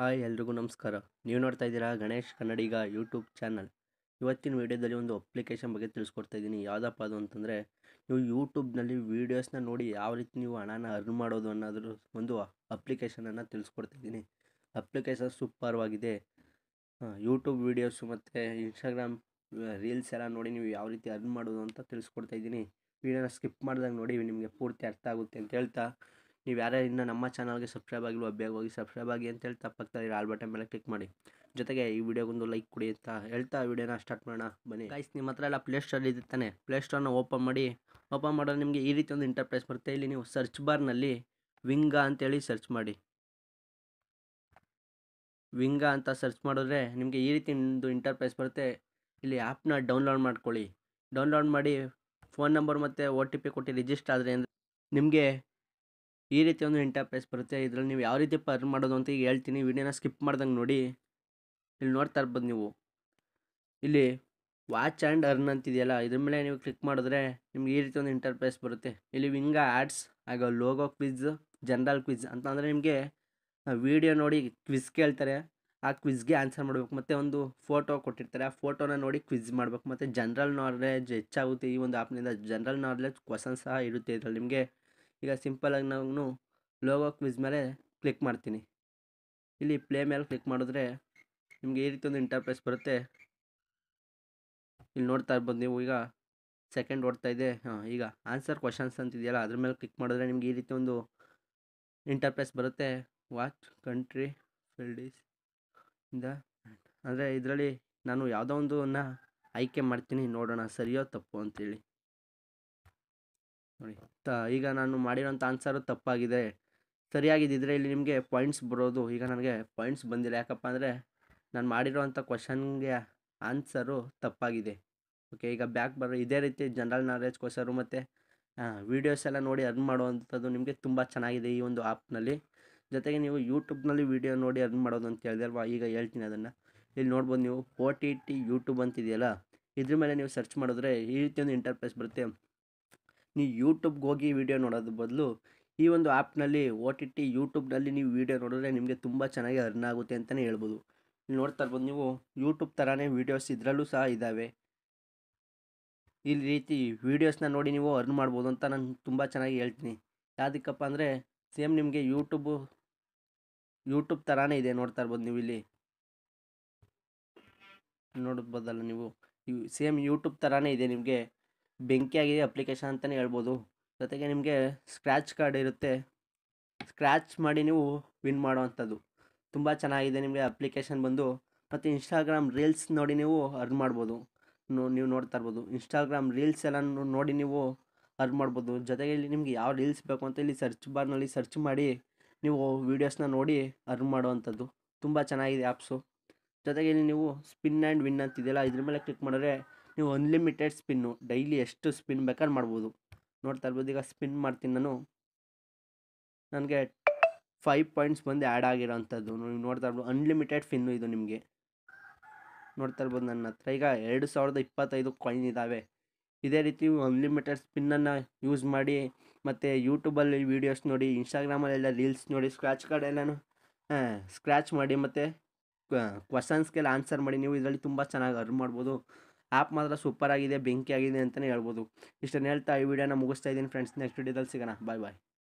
hi ಎಲ್ರಿಗೂ ನಮಸ್ಕಾರ ನೀವು ನೋಡ್ತಾ ಇದ್ದೀರಾ ಗಣೇಶ್ ಕನ್ನಡಿಗ ಯೂಟ್ಯೂಬ್ ಚಾನಲ್ ಇವತ್ತಿನ ವೀಡಿಯೋದಲ್ಲಿ ಒಂದು ಅಪ್ಲಿಕೇಶನ್ ಬಗ್ಗೆ ತಿಳಿಸ್ಕೊಡ್ತಾ ಇದ್ದೀನಿ ಯಾವುದಪ್ಪ ಅದು ಅಂತಂದರೆ ನೀವು ಯೂಟ್ಯೂಬ್ನಲ್ಲಿ ವೀಡಿಯೋಸ್ನ ನೋಡಿ ಯಾವ ರೀತಿ ನೀವು ಹಣನ ಅರ್ನ್ ಮಾಡೋದು ಅನ್ನೋದ್ರ ಒಂದು ಅಪ್ಲಿಕೇಶನನ್ನು ತಿಳಿಸ್ಕೊಡ್ತಾ ಇದ್ದೀನಿ ಅಪ್ಲಿಕೇಶನ್ ಸೂಪರ್ವಾಗಿದೆ ಯೂಟ್ಯೂಬ್ ವೀಡಿಯೋಸು ಮತ್ತು ಇನ್ಸ್ಟಾಗ್ರಾಮ್ ರೀಲ್ಸ್ ಎಲ್ಲ ನೋಡಿ ನೀವು ಯಾವ ರೀತಿ ಅರ್ನ್ ಮಾಡೋದು ಅಂತ ತಿಳಿಸ್ಕೊಡ್ತಾ ಇದ್ದೀನಿ ವೀಡಿಯೋನ ಸ್ಕಿಪ್ ಮಾಡಿದಾಗ ನೋಡಿ ನಿಮಗೆ ಪೂರ್ತಿ ಅರ್ಥ ಆಗುತ್ತೆ ಅಂತ ಹೇಳ್ತಾ ನೀವು ಯಾರು ಇನ್ನೂ ನಮ್ಮ ಚಾನಲ್ಗೆ ಸಬ್ಸ್ಕ್ರೈಬ್ ಆಗಿಲ್ವಾ ಬೇಗ ಹೋಗಿ ಸಬ್ಸ್ಕ್ರೈಬ್ ಆಗಿ ಅಂತೇಳಿ ತಪ್ಪಾಗ್ತಾ ಇರೋ ಆಲ್ ಬಟನ್ ಮೇಲೆ ಕ್ಲಿಕ್ ಮಾಡಿ ಜೊತೆಗೆ ಈ ವಿಡಿಯೋಗೊಂದು ಲೈಕ್ ಕೊಡಿ ಅಂತ ಹೇಳ್ತಾ ವಿಡಿಯೋನ ಸ್ಟಾರ್ಟ್ ಮಾಡೋಣ ಬನ್ನಿ ಗೈಸ್ ನಿಮ್ಮ ಹತ್ರ ಎಲ್ಲ ಪ್ಲೇ ಸ್ಟೋರ್ ಇದೆ ತಾನೆ ಪ್ಲೇ ಸ್ಟೋರ್ನ ಓಪನ್ ಮಾಡಿ ಓಪನ್ ಮಾಡೋದು ನಿಮಗೆ ಈ ರೀತಿ ಒಂದು ಇಂಟರ್ಪ್ರೈಸ್ ಬರುತ್ತೆ ಇಲ್ಲಿ ನೀವು ಸರ್ಚ್ ಬಾರ್ನಲ್ಲಿ ವಿಂಗ ಅಂತೇಳಿ ಸರ್ಚ್ ಮಾಡಿ ವಿಂಗ ಅಂತ ಸರ್ಚ್ ಮಾಡಿದ್ರೆ ನಿಮಗೆ ಈ ರೀತಿ ಒಂದು ಇಂಟರ್ಪ್ರೈಸ್ ಬರುತ್ತೆ ಇಲ್ಲಿ ಆ್ಯಪ್ನ ಡೌನ್ಲೋಡ್ ಮಾಡ್ಕೊಳ್ಳಿ ಡೌನ್ಲೋಡ್ ಮಾಡಿ ಫೋನ್ ನಂಬರ್ ಮತ್ತು ಒ ಟಿ ಪಿ ಕೊಟ್ಟು ರಿಜಿಸ್ಟರ್ ಆದರೆ ನಿಮಗೆ ಈ ರೀತಿ ಒಂದು ಇಂಟರ್ಪ್ರೈಸ್ ಬರುತ್ತೆ ಇದರಲ್ಲಿ ನೀವು ಯಾವ ರೀತಿ ಪರ್ನ್ ಮಾಡೋದು ಅಂತ ಹೇಳ್ತೀನಿ ವಿಡಿಯೋನ ಸ್ಕಿಪ್ ಮಾಡ್ದಂಗೆ ನೋಡಿ ಇಲ್ಲಿ ನೋಡ್ತಾ ಇರ್ಬೋದು ನೀವು ಇಲ್ಲಿ ವಾಚ್ ಆ್ಯಂಡ್ ಅರ್ನ್ ಅಂತಿದೆಯಲ್ಲ ಇದ್ರ ಮೇಲೆ ನೀವು ಕ್ಲಿಕ್ ಮಾಡಿದ್ರೆ ನಿಮ್ಗೆ ಈ ರೀತಿ ಒಂದು ಇಂಟರ್ಪ್ರೈಸ್ ಬರುತ್ತೆ ಇಲ್ಲಿ ವಿಂಗ ಆ್ಯಡ್ಸ್ ಆಗ ಲೋಗೋ ಕ್ವಿಜ್ ಜನರಲ್ ಕ್ವಿಜ್ ಅಂತ ಅಂದರೆ ನಿಮಗೆ ವಿಡಿಯೋ ನೋಡಿ ಕ್ವಿಜ್ ಕೇಳ್ತಾರೆ ಆ ಕ್ವಿಜ್ಗೆ ಆನ್ಸರ್ ಮಾಡಬೇಕು ಮತ್ತು ಒಂದು ಫೋಟೋ ಕೊಟ್ಟಿರ್ತಾರೆ ಆ ಫೋಟೋನ ನೋಡಿ ಕ್ವಿಜ್ ಮಾಡಬೇಕು ಮತ್ತು ಜನರಲ್ ನಾಲೆಜ್ ಹೆಚ್ಚಾಗುತ್ತೆ ಈ ಒಂದು ಆ್ಯಪ್ನಿಂದ ಜನರಲ್ ನಾಲೆಜ್ ಕ್ವಶನ್ ಸಹ ಇರುತ್ತೆ ಇದರಲ್ಲಿ ನಿಮಗೆ ಈಗ ಸಿಂಪಲ್ಲಾಗಿ ನಾನು ಲೋಗೋ ಕ್ವಿಜ್ ಮೇಲೆ ಕ್ಲಿಕ್ ಮಾಡ್ತೀನಿ ಇಲ್ಲಿ ಪ್ಲೇ ಮೇಲೆ ಕ್ಲಿಕ್ ಮಾಡಿದ್ರೆ ನಿಮಗೆ ಈ ರೀತಿ ಒಂದು ಇಂಟರ್ಫೇಸ್ ಬರುತ್ತೆ ಇಲ್ಲಿ ನೋಡ್ತಾ ಇರ್ಬೋದು ನೀವು ಈಗ ಸೆಕೆಂಡ್ ಓಡ್ತಾ ಇದೆ ಹಾಂ ಈಗ ಆನ್ಸರ್ ಕ್ವಶನ್ಸ್ ಅಂತಿದೆಯಲ್ಲ ಅದ್ರ ಮೇಲೆ ಕ್ಲಿಕ್ ಮಾಡಿದ್ರೆ ನಿಮ್ಗೆ ಈ ರೀತಿ ಒಂದು ಇಂಟರ್ಫೇಸ್ ಬರುತ್ತೆ ವಾಚ್ ಕಂಟ್ರಿ ಫೀಲ್ಡೀಸ್ ಇಂದ ಅಂದರೆ ಇದರಲ್ಲಿ ನಾನು ಯಾವುದೋ ಒಂದನ್ನು ಆಯ್ಕೆ ಮಾಡ್ತೀನಿ ನೋಡೋಣ ಸರಿಯೋ ತಪ್ಪು ಅಂತೇಳಿ ನೋಡಿ ತ ಈಗ ನಾನು ಮಾಡಿರೋಂಥ ಆನ್ಸರು ತಪ್ಪಾಗಿದೆ ಸರಿಯಾಗಿದ್ದಿದ್ರೆ ಇಲ್ಲಿ ನಿಮಗೆ ಪಾಯಿಂಟ್ಸ್ ಬರೋದು ಈಗ ನನಗೆ ಪಾಯಿಂಟ್ಸ್ ಬಂದಿಲ್ಲ ಯಾಕಪ್ಪ ಅಂದರೆ ನಾನು ಮಾಡಿರೋವಂಥ ಕ್ವಶನ್ಗೆ ಆನ್ಸರು ತಪ್ಪಾಗಿದೆ ಓಕೆ ಈಗ ಬ್ಯಾಕ್ ಬರೋ ಇದೇ ರೀತಿ ಜನರಲ್ ನಾಲೆಜ್ ಕ್ವಶರು ಮತ್ತು ವೀಡಿಯೋಸ್ ಎಲ್ಲ ನೋಡಿ ಅರ್ನ್ ಮಾಡುವಂಥದ್ದು ನಿಮಗೆ ತುಂಬ ಚೆನ್ನಾಗಿದೆ ಈ ಒಂದು ಆ್ಯಪ್ನಲ್ಲಿ ಜೊತೆಗೆ ನೀವು ಯೂಟ್ಯೂಬ್ನಲ್ಲಿ ವೀಡಿಯೋ ನೋಡಿ ಅರ್ನ್ ಮಾಡೋದು ಅಂತ ಹೇಳಿದಲ್ವಾ ಈಗ ಹೇಳ್ತೀನಿ ಅದನ್ನು ಇಲ್ಲಿ ನೋಡ್ಬೋದು ನೀವು ಓ ಟಿ ಟಿ ಯೂಟ್ಯೂಬ್ ಅಂತಿದೆಯಲ್ಲ ಇದ್ರ ಮೇಲೆ ನೀವು ಸರ್ಚ್ ಮಾಡಿದ್ರೆ ಈ ರೀತಿ ಒಂದು ಇಂಟರ್ಫೇಸ್ ಬರುತ್ತೆ ನೀವು ಯೂಟ್ಯೂಬ್ಗೆ ಹೋಗಿ ವೀಡಿಯೋ ನೋಡೋದ್ರ ಬದಲು ಈ ಒಂದು ಆ್ಯಪ್ನಲ್ಲಿ ಓ ಟಿ ಟಿ ಯೂಟ್ಯೂಬ್ನಲ್ಲಿ ನೀವು ವೀಡಿಯೋ ನೋಡಿದ್ರೆ ನಿಮಗೆ ತುಂಬ ಚೆನ್ನಾಗಿ ಅರ್ನ್ ಆಗುತ್ತೆ ಅಂತಲೇ ಹೇಳ್ಬೋದು ನೋಡ್ತಾ ಇರ್ಬೋದು ನೀವು ಯೂಟ್ಯೂಬ್ ಥರನೇ ವೀಡಿಯೋಸ್ ಇದರಲ್ಲೂ ಸಹ ಇದ್ದಾವೆ ಈ ರೀತಿ ವೀಡಿಯೋಸ್ನ ನೋಡಿ ನೀವು ಅರ್ನ್ ಮಾಡ್ಬೋದು ಅಂತ ನಾನು ತುಂಬ ಚೆನ್ನಾಗಿ ಹೇಳ್ತೀನಿ ಯಾವುದಕ್ಕಪ್ಪ ಅಂದರೆ ಸೇಮ್ ನಿಮಗೆ ಯೂಟ್ಯೂಬು ಯೂಟ್ಯೂಬ್ ಥರನೇ ಇದೆ ನೋಡ್ತಾ ಇರ್ಬೋದು ನೀವು ಇಲ್ಲಿ ನೋಡ್ಬೋದಲ್ಲ ನೀವು ಸೇಮ್ ಯೂಟ್ಯೂಬ್ ಥರನೇ ಇದೆ ನಿಮಗೆ ಬೆಂಕಿ ಆಗಿದೆ ಅಪ್ಲಿಕೇಶನ್ ಅಂತಲೇ ಹೇಳ್ಬೋದು ಜೊತೆಗೆ ನಿಮಗೆ ಸ್ಕ್ರ್ಯಾಚ್ ಕಾರ್ಡ್ ಇರುತ್ತೆ ಸ್ಕ್ರ್ಯಾಚ್ ಮಾಡಿ ನೀವು ವಿನ್ ಮಾಡೋವಂಥದ್ದು ತುಂಬ ಚೆನ್ನಾಗಿದೆ ನಿಮಗೆ ಅಪ್ಲಿಕೇಶನ್ ಬಂದು ಮತ್ತು ಇನ್ಸ್ಟಾಗ್ರಾಮ್ ರೀಲ್ಸ್ ನೋಡಿ ನೀವು ಅರ್ನ್ ಮಾಡ್ಬೋದು ನೀವು ನೋಡ್ತಾ ಇರ್ಬೋದು ಇನ್ಸ್ಟಾಗ್ರಾಮ್ ರೀಲ್ಸ್ ಎಲ್ಲ ನೋಡಿ ನೀವು ಅರ್ನ್ ಮಾಡ್ಬೋದು ಜೊತೆಗೆ ಇಲ್ಲಿ ನಿಮ್ಗೆ ಯಾವ ರೀಲ್ಸ್ ಬೇಕು ಅಂತ ಇಲ್ಲಿ ಸರ್ಚ್ ಬಾರ್ನಲ್ಲಿ ಸರ್ಚ್ ಮಾಡಿ ನೀವು ವೀಡಿಯೋಸ್ನ ನೋಡಿ ಅರ್ನ್ ಮಾಡುವಂಥದ್ದು ತುಂಬ ಚೆನ್ನಾಗಿದೆ ಆ್ಯಪ್ಸು ಜೊತೆಗೆ ಇಲ್ಲಿ ನೀವು ಸ್ಪಿನ್ ಆ್ಯಂಡ್ ವಿನ್ ಅಂತಿದೆಯಲ್ಲ ಇದ್ರ ಮೇಲೆ ಕ್ಲಿಕ್ ಮಾಡಿದ್ರೆ ನೀವು ಅನ್ಲಿಮಿಟೆಡ್ ಸ್ಪಿನ್ನು ಡೈಲಿ ಎಷ್ಟು ಸ್ಪಿನ್ ಬೇಕಾದ್ರೆ ಮಾಡ್ಬೋದು ನೋಡ್ತಾ ಇರ್ಬೋದು ಈಗ ಸ್ಪಿನ್ ಮಾಡ್ತೀನಿ ನಾನು ನನಗೆ ಫೈವ್ ಪಾಯಿಂಟ್ಸ್ ಬಂದು ಆ್ಯಡ್ ಆಗಿರೋ ಅಂಥದ್ದು ನೀವು ನೋಡ್ತಾ ಇರ್ಬೋದು ಅನ್ಲಿಮಿಟೆಡ್ ಫಿನ್ನು ಇದು ನಿಮಗೆ ನೋಡ್ತಾ ಇರ್ಬೋದು ನನ್ನ ಹತ್ರ ಈಗ ಎರಡು ಸಾವಿರದ ಇಪ್ಪತ್ತೈದು ಕಾಯಿನ್ ಇದ್ದಾವೆ ಇದೇ ರೀತಿ ಅನ್ಲಿಮಿಟೆಡ್ ಸ್ಪಿನ್ನನ್ನು ಯೂಸ್ ಮಾಡಿ ಮತ್ತು ಯೂಟ್ಯೂಬಲ್ಲಿ ವೀಡಿಯೋಸ್ ನೋಡಿ ಇನ್ಸ್ಟಾಗ್ರಾಮಲ್ಲೆಲ್ಲ ರೀಲ್ಸ್ ನೋಡಿ ಸ್ಕ್ರ್ಯಾಚ್ ಕಾರ್ಡೆಲ್ಲನೂ ಸ್ಕ್ರ್ಯಾಚ್ ಮಾಡಿ ಮತ್ತು ಕ್ವಶನ್ಸ್ಗೆಲ್ಲ ಆನ್ಸರ್ ಮಾಡಿ ನೀವು ಇದರಲ್ಲಿ ತುಂಬ ಚೆನ್ನಾಗಿ ಅರ್ನ್ ಮಾಡ್ಬೋದು ಆ್ಯಪ್ ಮಾತ್ರ ಸೂಪರ್ ಆಗಿದೆ ಬೆಂಕಿ ಆಗಿದೆ ಅಂತಲೇ ಹೇಳ್ಬೋದು ಇಷ್ಟನ್ನು ಹೇಳ್ತಾ ಈ ವಿಡಿಯೋನ ಮುಗಿಸ್ತಾ ಇದ್ದೀನಿ ಫ್ರೆಂಡ್ಸ್ ನೆಕ್ಸ್ಟ್ ವಿಡಿಯೋದಲ್ಲಿ ಸಿಗೋಣ ಬಾಯ್ ಬಾಯ್